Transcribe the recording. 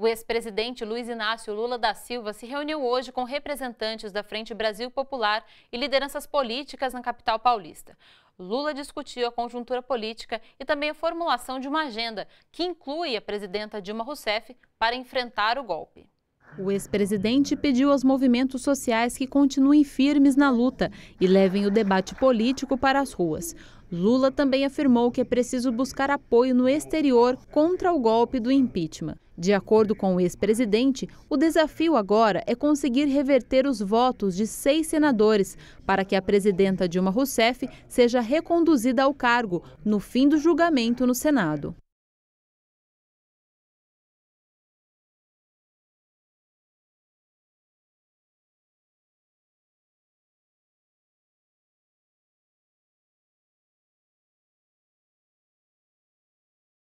O ex-presidente Luiz Inácio Lula da Silva se reuniu hoje com representantes da Frente Brasil Popular e lideranças políticas na capital paulista. Lula discutiu a conjuntura política e também a formulação de uma agenda que inclui a presidenta Dilma Rousseff para enfrentar o golpe. O ex-presidente pediu aos movimentos sociais que continuem firmes na luta e levem o debate político para as ruas. Lula também afirmou que é preciso buscar apoio no exterior contra o golpe do impeachment. De acordo com o ex-presidente, o desafio agora é conseguir reverter os votos de seis senadores para que a presidenta Dilma Rousseff seja reconduzida ao cargo no fim do julgamento no Senado.